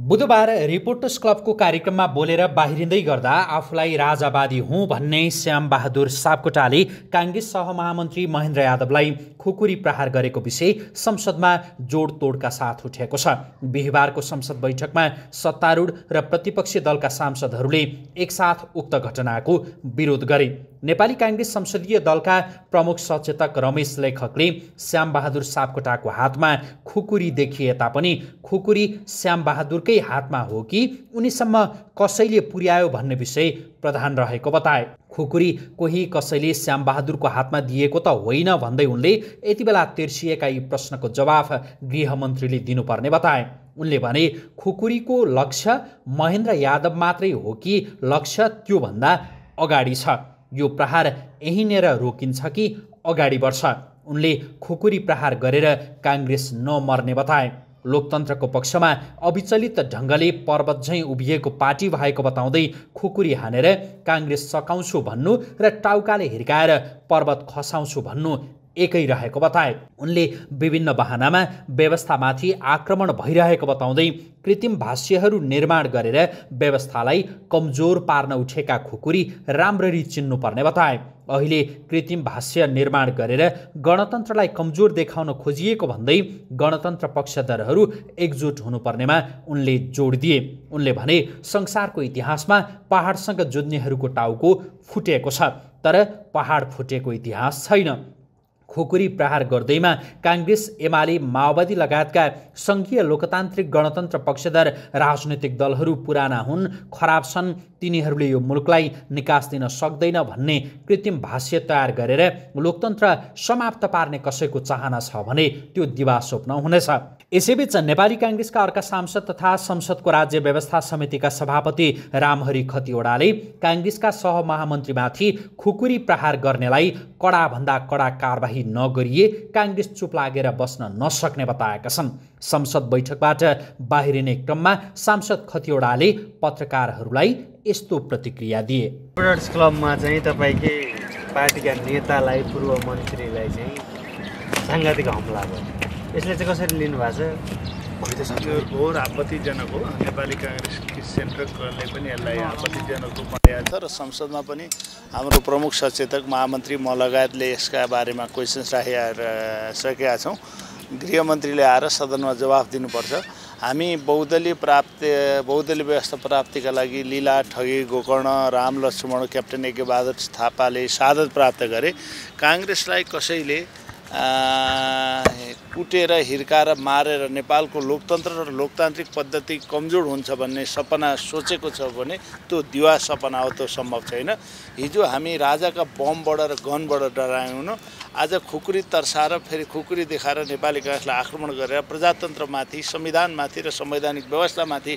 बुधबार रिपोर्टर्स क्लबको कार्यक्रममा बोलेर बाहिरिँदै गर्दा आफूलाई राजावादी हुँ भन्ने श्यामबहादुर सापकोटाले काङ्ग्रेस सहमहामन्त्री महेन्द्र यादवलाई खुकुरी प्रहार गरेको विषय संसदमा जोडतोडका साथ उठेको छ बिहिबारको संसद बैठकमा सत्तारूढ र प्रतिपक्षी दलका सांसदहरूले एकसाथ उक्त घटनाको विरोध गरे नेपाली काङ्ग्रेस संसदीय दलका प्रमुख सचेतक रमेश लेखकले श्यामबहादुर सापकोटाको हातमा खुकुरी देखिए तापनि खुकुरी श्यामबहादुरकै हातमा हो कि उनीसम्म कसैले पुर्यायो भन्ने विषय प्रधान रहेको बताए खुकुरी कोही कसैले श्यामबहादुरको हातमा दिएको त होइन भन्दै उनले यति बेला तेर्सिएका यी प्रश्नको जवाफ गृहमन्त्रीले दिनुपर्ने बताए उनले भने खुकुरीको लक्ष्य महेन्द्र यादव मात्रै हो कि लक्ष्य त्योभन्दा अगाडि छ यो प्रहार यहीँनिर रोकिन्छ कि अगाडि बढ्छ उनले खुकुरी प्रहार गरेर काङ्ग्रेस नमर्ने बताए लोकतन्त्रको पक्षमा अविचलित ढङ्गले पर्वत झैँ उभिएको पार्टी भएको बताउँदै खुकुरी हानेर काङ्ग्रेस सकाउँछु भन्नु र टाउकाले हिर्काएर पर्वत खसाउँछु भन्नु एकै रहेको बताए उनले विभिन्न बहानामा व्यवस्थामाथि आक्रमण भइरहेको बताउँदै कृत्रिम भाष्यहरू निर्माण गरेर व्यवस्थालाई कमजोर पार्न उठेका खुकुरी राम्ररी चिन्नुपर्ने बताए अहिले कृत्रिम भाष्य निर्माण गरेर गणतन्त्रलाई कमजोर देखाउन खोजिएको भन्दै गणतन्त्र पक्षधरहरू एकजुट हुनुपर्नेमा उनले जोड दिए उनले भने संसारको इतिहासमा पहाडसँग जुझ्नेहरूको टाउको फुटेको छ तर पहाड फुटेको इतिहास छैन खुकुरी प्रहार गर्दैमा काङ्ग्रेस एमाले माओवादी लगायतका सङ्घीय लोकतान्त्रिक गणतन्त्र पक्षधर राजनैतिक दलहरू पुराना हुन् खराब छन् तिनीहरूले यो मुलुकलाई निकास दिन सक्दैन भन्ने कृत्रिम भाष्य तयार गरेर लोकतन्त्र समाप्त पार्ने कसैको चाहना छ भने त्यो दिवा स्वप्न हुनेछ यसैबीच नेपाली काङ्ग्रेसका अर्का सांसद तथा संसदको राज्य व्यवस्था समितिका सभापति रामहरि खतिवडाले काङ्ग्रेसका सहमहामन्त्रीमाथि खुकुरी प्रहार गर्नेलाई कडाभन्दा कडा कारबाही गति नगरिए काङ्ग्रेस चुप लागेर बस्न नसक्ने बताएका छन् संसद बैठकबाट बाहिरिने क्रममा सांसद खतिवडाले पत्रकारहरूलाई यस्तो प्रतिक्रिया दिए क्लबमा चाहिँ तपाईँकै पार्टीका नेतालाई पूर्व मन्त्रीलाई चाहिँ साङ्घातिक हमला भयो यसले चाहिँ कसरी लिनु छ त्यो घोर आपत्तिजनक हो नेपाली काङ्ग्रेस सेन्ट्रलले पनि यसलाई आपत्तिजनक रूपमा ल्याएको छ र संसदमा पनि हाम्रो प्रमुख सचेतक महामन्त्री म लगायतले यसका बारेमा क्वेसन्स राखिआएर सकेका छौँ गृहमन्त्रीले आएर सदनमा जवाफ दिनुपर्छ हामी बहुदलीय प्राप्त बहुदलीय व्यवस्था प्राप्तिका लागि लीला ठगी गोकर्ण राम लक्ष्मण क्याप्टन बहादुर थापाले सादत प्राप्त गरे काङ्ग्रेसलाई कसैले कुटेर हिर्काएर मारेर नेपालको लोकतन्त्र र लोकतान्त्रिक पद्धति कमजोर हुन्छ भन्ने सपना सोचेको छ भने त्यो दिवा सपना हो त्यो सम्भव छैन हिजो हामी राजाका बमबाट र गनबाट डरायौँ आज खुकुरी तर्साएर फेरि खुकुरी देखाएर नेपाली काङ्ग्रेसलाई आक्रमण गरेर प्रजातन्त्रमाथि संविधानमाथि र संवैधानिक व्यवस्थामाथि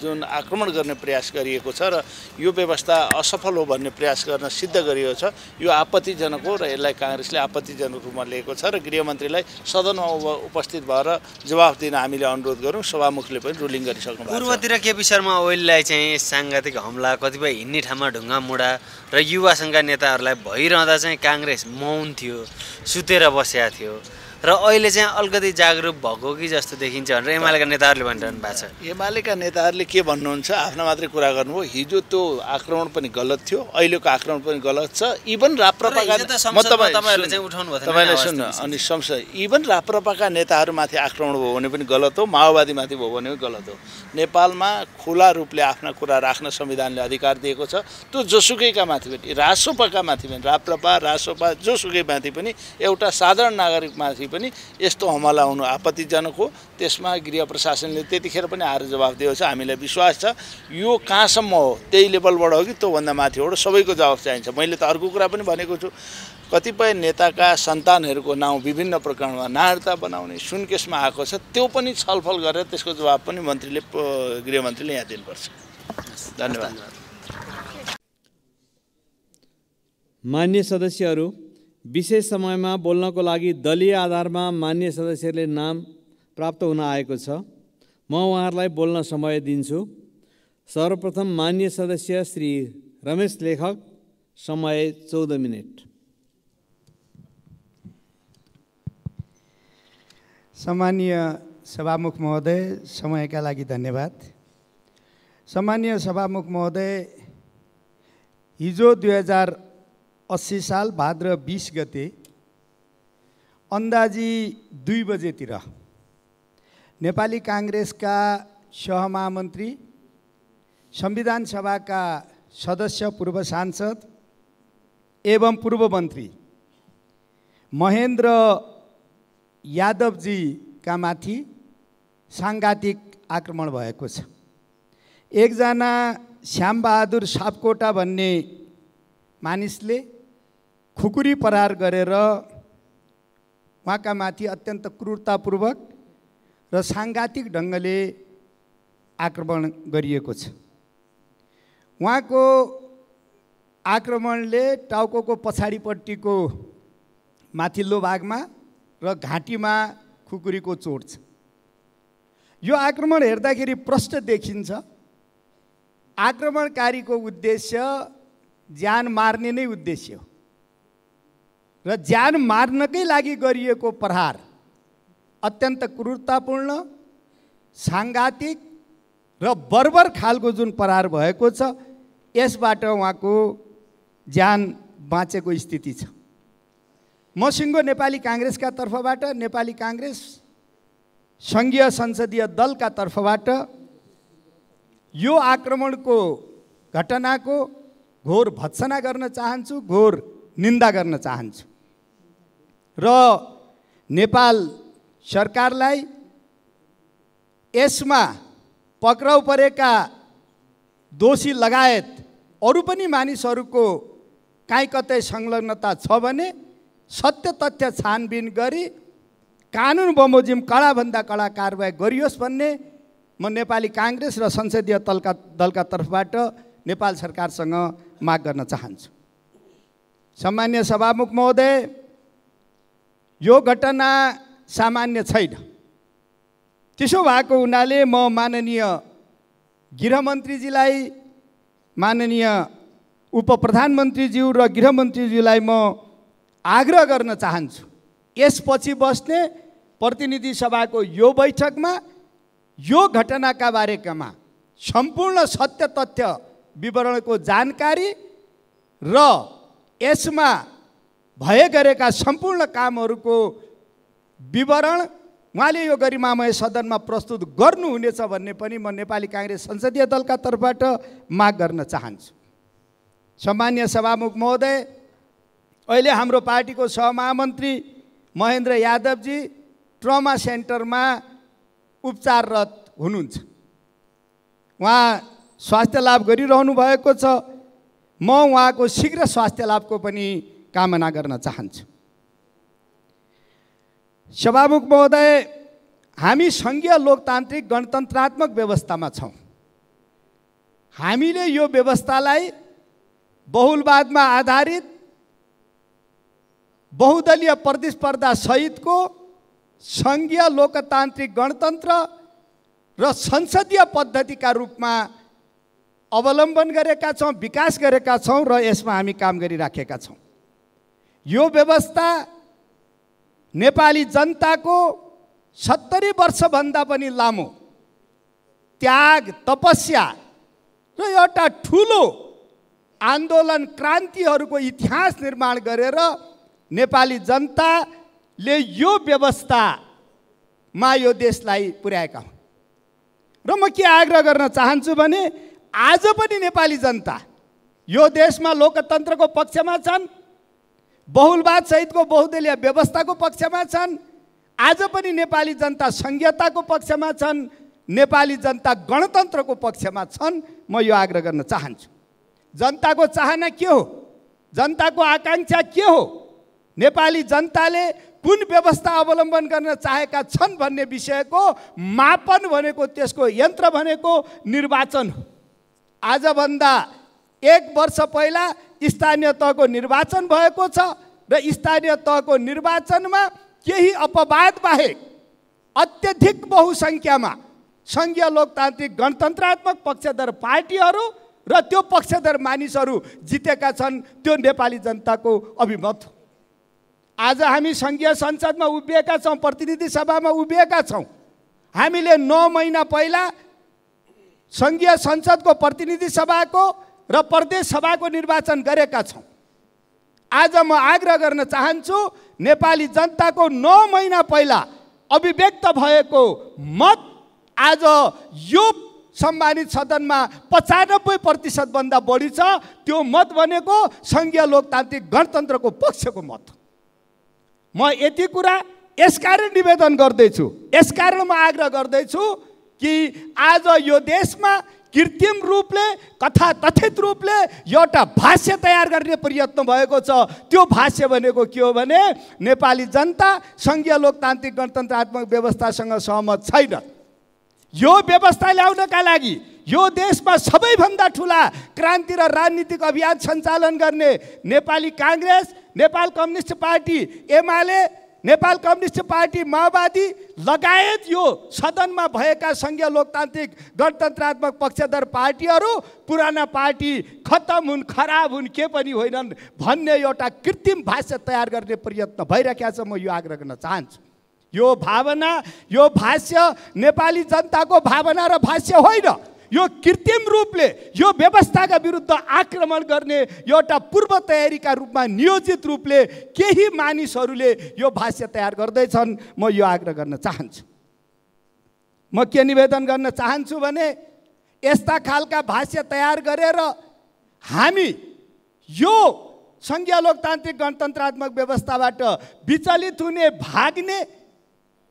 जुन आक्रमण गर्ने प्रयास गरिएको छ र यो व्यवस्था असफल हो भन्ने प्रयास गर्न सिद्ध गरिएको छ यो आपत्तिजनक हो र यसलाई काङ्ग्रेसले आपत्तिजनक रूपमा लिएको छ र गृहमन्त्रीलाई सदनमा उपस्थित भएर जवाफ दिन हामीले अनुरोध गरौँ सभामुखले पनि रुलिङ गरिसक्नु पूर्वतिर केपी शर्मा ओलीलाई चाहिँ साङ्घातिक हमला कतिपय हिँड्ने ठाउँमा ढुङ्गा मुढा र युवा सङ्घका नेताहरूलाई भइरहँदा चाहिँ काङ्ग्रेस मौन थियो सुतेर बसेको थियो र अहिले चाहिँ अलिकति जागरुक भएको कि जस्तो देखिन्छ भनेर एमालेका नेताहरूले भनिरहनु भएको छ एमालेका नेताहरूले के भन्नुहुन्छ आफ्नो मात्रै कुरा गर्नुभयो हिजो त्यो आक्रमण पनि गलत थियो अहिलेको आक्रमण पनि गलत छ इभन राप्रपाका तपाईँले सुन्नु अनि संसद इभन राप्रपाका नेताहरूमाथि आक्रमण भयो भने पनि गलत हो माओवादीमाथि भयो भने पनि गलत हो नेपालमा खुला रूपले आफ्ना कुरा राख्न संविधानले अधिकार दिएको छ त्यो जोसुकैका माथि पनि रासोपाका माथि पनि राप्रपा रासोपा जोसुकैमाथि पनि एउटा साधारण नागरिकमाथि पनि यस्तो हमला हुनु आपत्तिजनक हो त्यसमा गृह प्रशासनले त्यतिखेर पनि आएर जवाब दिएको छ हामीलाई विश्वास छ यो कहाँसम्म हो त्यही लेभलबाट हो कि त्योभन्दा माथिबाट सबैको जवाब चाहिन्छ मैले त अर्को कुरा पनि भनेको छु कतिपय नेताका सन्तानहरूको नाउँ विभिन्न प्रकरणमा नागरिकता बनाउने सुन केसमा आएको छ त्यो पनि छलफल गरेर त्यसको जवाब पनि मन्त्रीले गृहमन्त्रीले यहाँ दिनुपर्छ धन्यवाद मान्य सदस्यहरू विशेष समयमा बोल्नको लागि दलीय आधारमा मान्य सदस्यहरूले नाम प्राप्त हुन आएको छ म उहाँहरूलाई बोल्न समय दिन्छु सर्वप्रथम मान्य सदस्य श्री रमेश लेखक समय चौध मिनट सामान्य सभामुख महोदय समयका लागि धन्यवाद सामान्य सभामुख महोदय हिजो दुई हजार अस्सी साल भाद्र बिस गते अन्दाजी दुई बजेतिर नेपाली काङ्ग्रेसका सहमहामन्त्री संविधान सभाका सदस्य पूर्व सांसद एवं पूर्व मन्त्री महेन्द्र यादवजीका माथि साङ्घातिक आक्रमण भएको छ एकजना श्यामबहादुर सापकोटा भन्ने मानिसले खुकुरी परार गरेर उहाँका माथि अत्यन्त क्रूरतापूर्वक र साङ्घातिक ढङ्गले आक्रमण गरिएको छ उहाँको आक्रमणले टाउको पछाडिपट्टिको माथिल्लो भागमा र घाँटीमा खुकुरीको चोट छ यो आक्रमण हेर्दाखेरि प्रष्ट देखिन्छ आक्रमणकारीको उद्देश्य ज्यान मार्ने नै उद्देश्य हो र ज्यान मार्नकै लागि गरिएको प्रहार अत्यन्त क्रूरतापूर्ण साङ्घातिक र बर्बर खालको जुन प्रहार भएको छ यसबाट उहाँको ज्यान बाँचेको स्थिति छ म सिङ्गो नेपाली काङ्ग्रेसका तर्फबाट नेपाली काङ्ग्रेस सङ्घीय संसदीय दलका तर्फबाट यो आक्रमणको घटनाको घोर भत्सना गर्न चाहन्छु घोर निन्दा गर्न चाहन्छु र नेपाल सरकारलाई यसमा पक्राउ परेका दोषी लगायत अरू पनि मानिसहरूको काहीँ कतै संलग्नता छ भने सत्य तथ्य छानबिन गरी कानुन बमोजिम कडाभन्दा कडा कारवाही गरियोस् भन्ने म नेपाली काङ्ग्रेस र संसदीय तलका दलका तर्फबाट नेपाल सरकारसँग माग गर्न चाहन्छु सामान्य सभामुख महोदय यो घटना सामान्य छैन त्यसो भएको हुनाले म माननीय गृहमन्त्रीजीलाई माननीय उप प्रधानमन्त्रीज्यू र गृहमन्त्रीज्यूलाई म आग्रह गर्न चाहन्छु यसपछि बस्ने प्रतिनिधि सभाको यो बैठकमा यो घटनाका बारेमा सम्पूर्ण सत्य तथ्य विवरणको जानकारी र यसमा भए गरेका सम्पूर्ण कामहरूको विवरण उहाँले यो गरिमामय सदनमा प्रस्तुत गर्नुहुनेछ भन्ने पनि म नेपाली काङ्ग्रेस संसदीय दलका तर्फबाट माग गर्न चाहन्छु सम्मान्य सभामुख महोदय अहिले हाम्रो पार्टीको सहमहामन्त्री महेन्द्र यादवजी ट्रमा सेन्टरमा उपचाररत हुनुहुन्छ उहाँ स्वास्थ्य लाभ गरिरहनु भएको छ म उहाँको शीघ्र स्वास्थ्य लाभको पनि कामना गर्न चाहन्छु सभामुख महोदय हामी सङ्घीय लोकतान्त्रिक गणतन्त्रात्मक व्यवस्थामा छौँ हामीले यो व्यवस्थालाई बहुलवादमा आधारित बहुदलीय प्रतिस्पर्धा सहितको सङ्घीय लोकतान्त्रिक गणतन्त्र र संसदीय पद्धतिका रूपमा अवलम्बन गरेका छौँ विकास गरेका छौँ र यसमा हामी काम गरिराखेका छौँ यो व्यवस्था नेपाली जनताको सत्तरी वर्षभन्दा पनि लामो त्याग तपस्या र एउटा ठुलो आन्दोलन क्रान्तिहरूको इतिहास निर्माण गरेर नेपाली जनताले यो व्यवस्थामा यो देशलाई पुर्याएका हुन् र म के आग्रह गर्न चाहन्छु भने आज पनि नेपाली जनता यो देशमा लोकतन्त्रको पक्षमा छन् बहुलवाद सहितको बहुदलीय व्यवस्थाको पक्षमा छन् आज पनि नेपाली जनता सङ्घीयताको पक्षमा छन् नेपाली जनता गणतन्त्रको पक्षमा छन् म यो आग्रह गर्न चाहन्छु जनताको चाहना के हो जनताको आकाङ्क्षा के हो नेपाली जनताले कुन व्यवस्था अवलम्बन गर्न चाहेका छन् भन्ने विषयको मापन भनेको त्यसको यन्त्र भनेको निर्वाचन हो आजभन्दा एक वर्ष पहिला स्थानीय तहको निर्वाचन भएको छ र स्थानीय तहको निर्वाचनमा केही अपवाद बाहेक अत्यधिक बहुसङ्ख्यामा सङ्घीय लोकतान्त्रिक गणतन्त्रात्मक पक्षधर पार्टीहरू र त्यो पक्षधर मानिसहरू जितेका छन् त्यो नेपाली जनताको अभिमत हो आज हामी सङ्घीय संसदमा उभिएका छौँ प्रतिनिधि सभामा उभिएका छौँ हामीले नौ महिना पहिला सङ्घीय संसदको प्रतिनिधि सभाको र प्रदेश सभाको निर्वाचन गरेका छौँ आज म आग्रह गर्न चाहन्छु नेपाली जनताको नौ महिना पहिला अभिव्यक्त भएको मत आज यो सम्मानित सदनमा पचानब्बे प्रतिशतभन्दा बढी छ त्यो मत भनेको सङ्घीय लोकतान्त्रिक गणतन्त्रको पक्षको मत म यति कुरा यसकारण निवेदन गर्दैछु यसकारण म आग्रह गर्दैछु कि आज यो देशमा कृत्रिम रूपले कथा तथित रूपले एउटा भाष्य तयार गर्ने प्रयत्न भएको छ त्यो भाष्य भनेको के हो भने नेपाली जनता सङ्घीय लोकतान्त्रिक गणतन्त्रात्मक व्यवस्थासँग सहमत छैन यो व्यवस्था ल्याउनका लागि यो देशमा सबैभन्दा ठुला क्रान्ति र राजनीतिक अभियान सञ्चालन गर्ने Nepali Congress Nepal communist party UML Nepal communist party माओवादी लगायत यो सदनमा भएका सङ्घीय लोकतान्त्रिक गणतन्त्रात्मक पक्षधर पार्टीहरू पुराना पार्टी खत्तम हुन् खराब हुन् के पनि होइनन् भन्ने एउटा कृत्रिम भाष्य तयार गर्ने प्रयत्न भइरहेको छ म यो आग्रह गर्न चाहन्छु यो भावना यो भाष्य नेपाली जनताको भावना र भाष्य होइन यो कृत्रिम रूपले यो व्यवस्थाका विरुद्ध आक्रमण गर्ने एउटा पूर्व तयारीका रूपमा नियोजित रूपले केही मानिसहरूले यो भाष्य तयार गर्दैछन् म यो आग्रह गर्न चाहन्छु म के निवेदन गर्न चाहन्छु भने यस्ता खालका भाष्य तयार गरेर हामी यो सङ्घीय लोकतान्त्रिक गणतन्त्रात्मक व्यवस्थाबाट विचलित हुने भाग्ने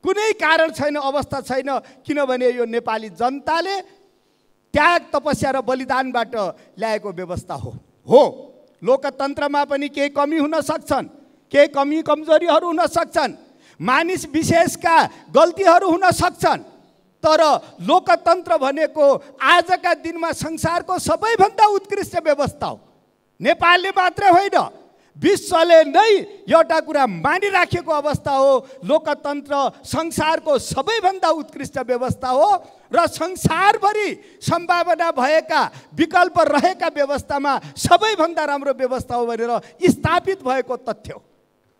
कुनै कारण छैन अवस्था छैन किनभने यो नेपाली जनताले त्याग तपस्या र बलिदानबाट ल्याएको व्यवस्था हो हो लोकतन्त्रमा पनि केही कमी हुन सक्छन् केही कमी कमजोरीहरू हुन सक्छन् मानिस विशेषका गल्तीहरू हुन सक्छन् तर लोकतन्त्र भनेको आजका दिनमा संसारको सबैभन्दा उत्कृष्ट व्यवस्था हो नेपालले मात्रै होइन विश्वले नै एउटा कुरा मानिराखेको अवस्था हो लोकतन्त्र संसारको सबैभन्दा उत्कृष्ट व्यवस्था हो र संसारभरि सम्भावना भएका विकल्प रहेका व्यवस्थामा सबैभन्दा राम्रो व्यवस्था हो भनेर स्थापित भएको तथ्य हो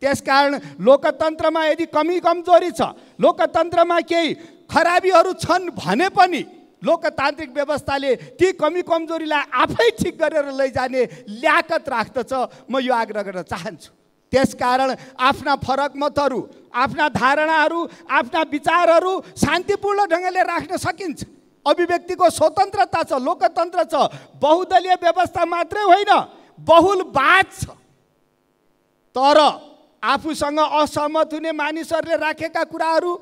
त्यसकारण लोकतन्त्रमा यदि कमी कमजोरी छ लोकतन्त्रमा केही खराबीहरू छन् भने पनि लोकतान्त्रिक व्यवस्थाले ती कमी कमजोरीलाई आफै ठिक गरेर लैजाने ल्याकत राख्दछ म यो आग्रह गर्न चाहन्छु त्यसकारण आफ्ना फरक मतहरू आफ्ना धारणाहरू आफ्ना विचारहरू शान्तिपूर्ण ढङ्गले राख्न सकिन्छ अभिव्यक्तिको स्वतन्त्रता छ लोकतन्त्र छ बहुदलीय व्यवस्था मात्रै होइन बहुल बहुलवाद छ तर आफूसँग असहमत हुने मानिसहरूले राखेका कुराहरू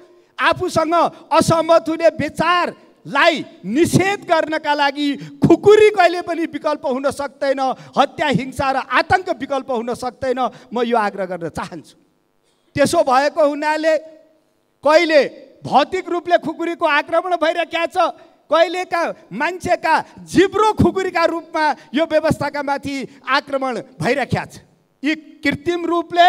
आफूसँग असहमत हुने विचार लाई निषेध गर्नका लागि खुकुरी कहिले पनि विकल्प हुन सक्दैन हत्या हिंसा र आतङ्क विकल्प हुन सक्दैन म यो आग्रह गर्न चाहन्छु त्यसो भएको हुनाले कहिले भौतिक रूपले खुकुरीको आक्रमण भइरहेको छ कहिलेका मान्छेका जिब्रो खुकुरीका रूपमा यो व्यवस्थाका माथि आक्रमण भइरहेका छ यी कृत्रिम रूपले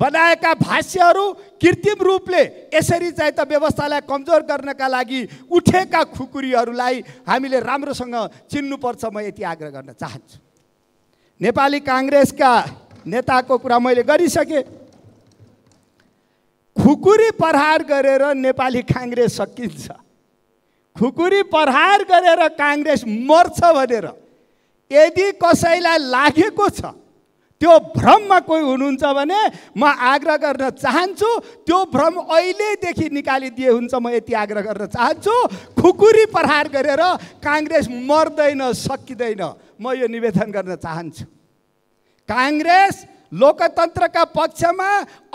बनाएका भाष्यहरू कृत्रिम रूपले यसरी चाहिँ त व्यवस्थालाई कमजोर गर्नका लागि उठेका खुकुरीहरूलाई हामीले राम्रोसँग चिन्नुपर्छ म यति आग्रह गर्न चाहन्छु नेपाली काङ्ग्रेसका नेताको कुरा मैले गरिसकेँ खुकुरी प्रहार गरेर नेपाली काङ्ग्रेस सकिन्छ खुकुरी प्रहार गरेर काङ्ग्रेस मर्छ भनेर यदि कसैलाई लागेको छ त्यो भ्रममा कोही हुनुहुन्छ भने म आग्रह गर्न चाहन्छु त्यो भ्रम अहिलेदेखि निकालिदिए हुन्छ म यति आग्रह गर्न चाहन्छु खुकुरी प्रहार गरेर काङ्ग्रेस मर्दैन सकिँदैन म यो निवेदन गर्न चाहन्छु काङ्ग्रेस लोकतन्त्रका पक्षमा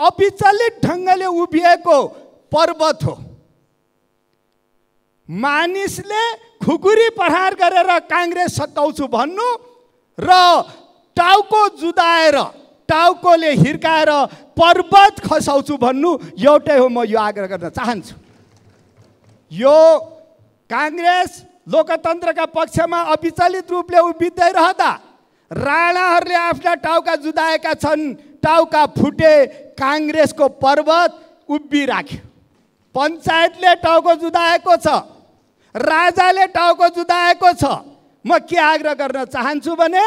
अविचलित ढङ्गले उभिएको पर्वत हो मानिसले खुकुरी प्रहार गरेर काङ्ग्रेस सताउँछु भन्नु र टाउको जुदाएर टाउकोले हिर्काएर पर्वत खसाउँछु भन्नु एउटै हो म यो आग्रह गर्न चाहन्छु यो काङ्ग्रेस लोकतन्त्रका पक्षमा अविचलित रूपले उभिँदै रहँदा राणाहरूले आफ्ना टाउका जुदाएका छन् टाउका फुटे काङ्ग्रेसको पर्वत उभिराख्यो पञ्चायतले टाउको जुदाएको छ राजाले टाउको जुदाएको छ म के आग्रह गर्न चाहन्छु भने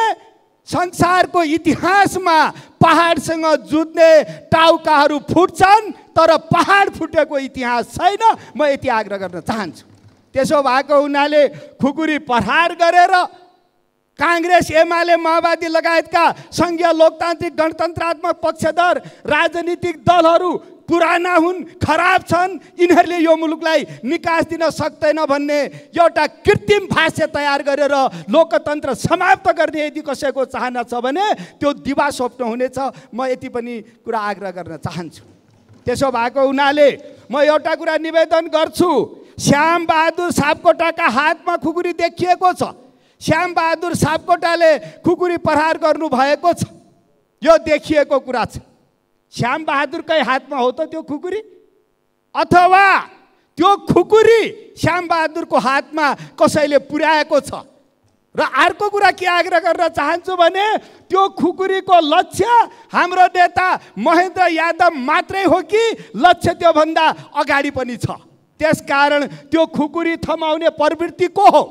संसारको इतिहासमा पहाडसँग जुझ्ने टाउकाहरू फुट्छन् तर पहाड फुटेको इतिहास छैन म यति आग्रह गर्न चाहन्छु त्यसो भएको हुनाले खुकुरी प्रहार गरेर काङ्ग्रेस एमाले माओवादी लगायतका सङ्घीय लोकतान्त्रिक गणतन्त्रात्मक पक्षधर राजनीतिक दलहरू पुराना हुन् खराब छन् यिनीहरूले यो मुलुकलाई निकास दिन सक्दैन भन्ने एउटा कृत्रिम भाष्य तयार गरेर लोकतन्त्र समाप्त गर्ने यदि कसैको चाहना छ भने त्यो दिवा स्वप्न हुनेछ म यति पनि कुरा आग्रह गर्न चाहन्छु त्यसो भएको हुनाले म एउटा कुरा निवेदन गर्छु श्यामबहादुर सापकोटाका हातमा खुकुरी देखिएको छ श्यामबहादुर सापकोटाले खुकुरी प्रहार गर्नुभएको छ यो देखिएको कुरा छ श्याम श्यामबहादुरकै हातमा हो त त्यो खुकुरी अथवा त्यो खुकुरी श्याम बहादुरको हातमा कसैले पुर्याएको छ र अर्को कुरा के आग्रह गर्न चाहन्छु भने त्यो खुकुरीको लक्ष्य हाम्रो नेता महेन्द्र यादव मात्रै हो कि लक्ष्य त्योभन्दा अगाडि पनि छ त्यसकारण त्यो खुकुरी थमाउने प्रवृत्ति को हो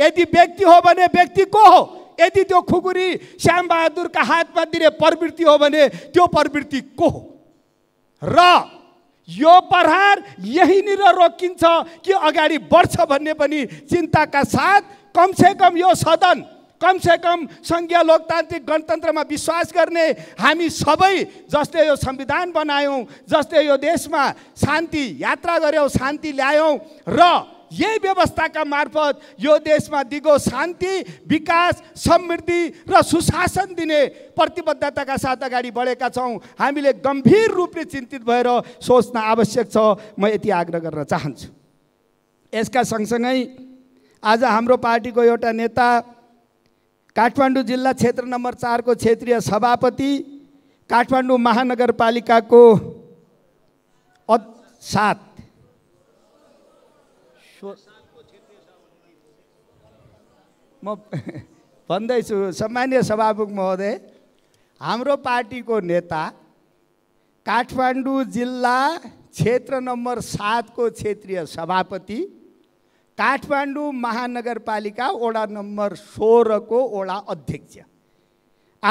यदि व्यक्ति हो भने व्यक्ति को हो यदि त्यो खुकुरी श्यामबहादुरका हातमा दिने प्रवृत्ति हो भने त्यो प्रवृत्ति को हो र यो प्रहार यहीँनिर रोकिन्छ कि अगाडि बढ्छ भन्ने पनि चिन्ताका साथ कमसेकम यो सदन कमसेकम सङ्घीय लोकतान्त्रिक गणतन्त्रमा विश्वास गर्ने हामी सबै जसले यो संविधान बनायौँ जसले यो देशमा शान्ति यात्रा गऱ्यौँ शान्ति ल्यायौँ र यही व्यवस्थाका मार्फत यो देशमा दिगो शान्ति विकास समृद्धि र सुशासन दिने प्रतिबद्धताका साथ अगाडि बढेका छौँ हामीले गम्भीर रूपले चिन्तित भएर सोच्न आवश्यक छ म यति आग्रह गर्न चाहन्छु यसका सँगसँगै आज हाम्रो पार्टीको एउटा नेता काठमाडौँ जिल्ला क्षेत्र नम्बर चारको क्षेत्रीय सभापति काठमाडौँ महानगरपालिकाको सात म भन्दैछु सामान्य सभामुख महोदय हाम्रो पार्टीको नेता काठमाडौँ जिल्ला क्षेत्र नम्बर सातको क्षेत्रीय सभापति काठमाडौँ महानगरपालिका वडा नम्बर सोह्रको वडा अध्यक्ष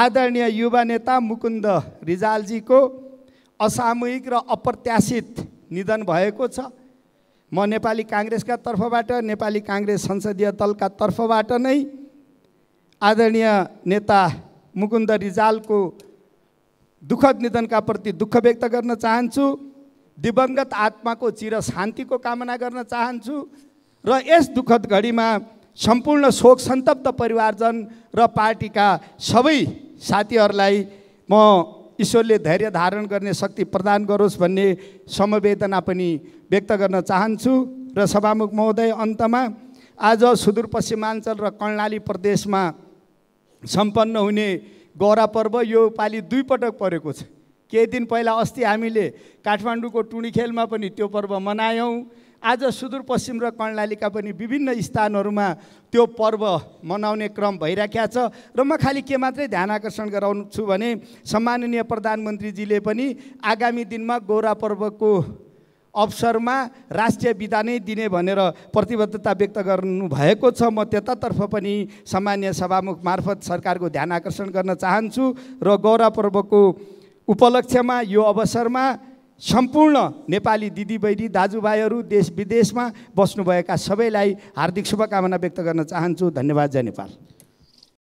आदरणीय युवा नेता मुकुन्द रिजालजीको असामयिक र अप्रत्याशित निधन भएको छ म नेपाली काङ्ग्रेसका तर्फबाट नेपाली काङ्ग्रेस संसदीय दलका तर्फबाट नै आदरणीय नेता मुकुन्द रिजालको दुःखद निधनका प्रति दुःख व्यक्त गर्न चाहन्छु दिवंगत आत्माको चिर शान्तिको कामना गर्न चाहन्छु र यस दुःखद घडीमा सम्पूर्ण शोक सन्तप्त परिवारजन र पार्टीका सबै साथीहरूलाई म ईश्वरले धैर्य धारण गर्ने शक्ति प्रदान गरोस् भन्ने समवेदना पनि व्यक्त गर्न चाहन्छु र सभामुख महोदय अन्तमा आज सुदूरपश्चिमाञ्चल र कर्णाली प्रदेशमा सम्पन्न हुने गौरा पर्व यो पालि दुईपटक परेको छ केही दिन पहिला अस्ति हामीले काठमाडौँको टुणीखेलमा पनि त्यो पर्व मनायौँ आज सुदूरपश्चिम र कर्णालीका पनि विभिन्न स्थानहरूमा त्यो पर्व मनाउने क्रम भइराखेको छ र म खालि के मात्रै ध्यान आकर्षण गराउँछु भने सम्माननीय प्रधानमन्त्रीजीले पनि आगामी दिनमा गौरा पर्वको अवसरमा राष्ट्रिय विदा नै दिने भनेर प्रतिबद्धता व्यक्त गर्नुभएको छ म त्यतातर्फ पनि सामान्य सभामुख मार्फत सरकारको ध्यान आकर्षण गर्न चाहन्छु र गौरा पर्वको उपलक्ष्यमा यो अवसरमा सम्पूर्ण नेपाली दिदीबहिनी दाजुभाइहरू देश विदेशमा बस्नुभएका सबैलाई हार्दिक शुभकामना व्यक्त गर्न चाहन्छु धन्यवाद जय नेपाल